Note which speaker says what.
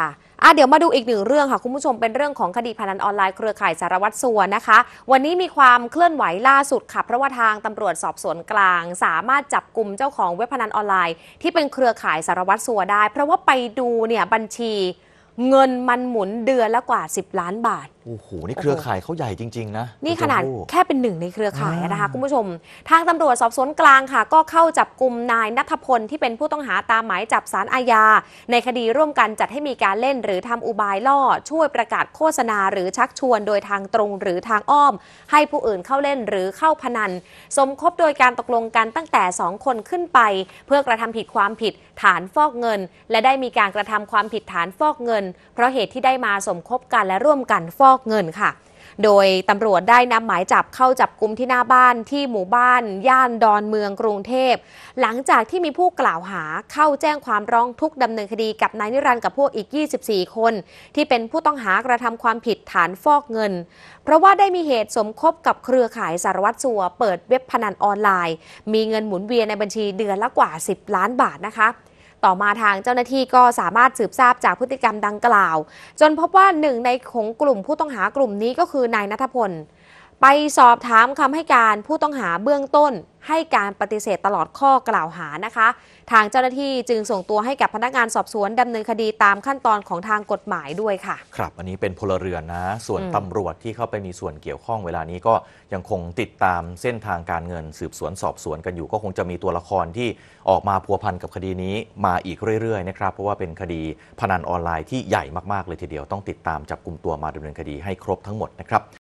Speaker 1: ค่ะอ่ะเดี๋ยวมาดูอีกหนึ่งเรื่องค่ะคุณผู้ชม เป็นเรื่องของคดีพนันออนไลน์เครือข่ายสารวัตรสัวนะคะ วันนี้มีความเคลื่อนไหวล่าสุดค่ะเพราะว่าทางตำรวจสอบสวนกลาง สามารถจับกลุ่มเจ้าของเว็บพนันออนไลน์ที่เป็นเครือข่ายสารวัตรสัวได้ เพราะว่าไปดูเนี่ยบัญชีเงินมันหมุนเดือนละกว่า 10 ล้านบาท
Speaker 2: โอ้โห นี่เครือข่ายเขาใหญ่จริง ๆ นะ นี่ขนาดแค่
Speaker 1: เป็นหนึ่งในเครือข่ายนะคะ คุณผู้ชม ทางตำรวจสอบสวนกลางค่ะ ก็เข้าจับกลุ่มนายนัทพลที่เป็นผู้ต้องหาตามหมายจับสารอาญา ในคดีร่วมกันจัดให้มีการเล่น หรือทำอุบายล่อ ช่วยประกาศโฆษณาหรือชักชวน โดยทางตรงหรือทางอ้อม ให้ผู้อื่นเข้าเล่นหรือเข้าพนัน สมคบโดยการตกลงกันตั้งแต่2คนขึ้นไป เพื่อกระทำผิดความผิดฐานฟอกเงิน และได้มีการกระทำความผิดฐานฟอกเงินนเพราะเหตุที่ได้มาสมคบกันและร่วมกันฟอกเงินค่ะ โดยตำรวจได้นำหมายจับเข้าจับกลุมที่หน้าบ้าน ที่หมู่บ้าน ย่านดอนเมืองกรุงเทพ หลังจากที่มีผู้กล่าวหาเข้าแจ้งความร้องทุกข์ดำเนินคดีกับนายนิรันดร์กับพวกอีก 24 คน ที่เป็นผู้ต้องหากระทำความผิดฐานฟอกเงิน เพราะว่าได้มีเหตุสมคบกับเครือข่ายสารวัตรสัวเปิดเว็บพนันออนไลน์ มีเงินหมุนเวียนในบัญชีเดือนละกว่า 10 ล้านบาทนะคะต่อมาทางเจ้าหน้าที่ก็สามารถสืบทราบจากพฤติกรรมดังกล่าว จนพบว่าหนึ่งในของกลุ่มผู้ต้องหากลุ่มนี้ก็คือนายนัทพลไปสอบถามคำให้การผู้ต้องหาเบื้องต้น ให้การปฏิเสธตลอดข้อกล่าวหานะคะ ทางเจ้าหน้าที่จึงส่งตัวให้กับพนักงานสอบสวนดำเนินคดีตามขั้นตอนของทางกฎหมายด้วยค่ะ
Speaker 2: ครับ อันนี้เป็นพลเรือนนะ ส่วนตำรวจที่เข้าไปมีส่วนเกี่ยวข้องเวลานี้ก็ยังคงติดตามเส้นทางการเงินสืบสวนสอบสวนกันอยู่ ก็คงจะมีตัวละครที่ออกมาพัวพันกับคดีนี้มาอีกเรื่อยๆ นะครับ เพราะว่าเป็นคดีพนันออนไลน์ที่ใหญ่มากๆเลยทีเดียวต้องติดตามจับกลุ่มตัวมาดำเนินคดีให้ครบทั้งหมดนะครับ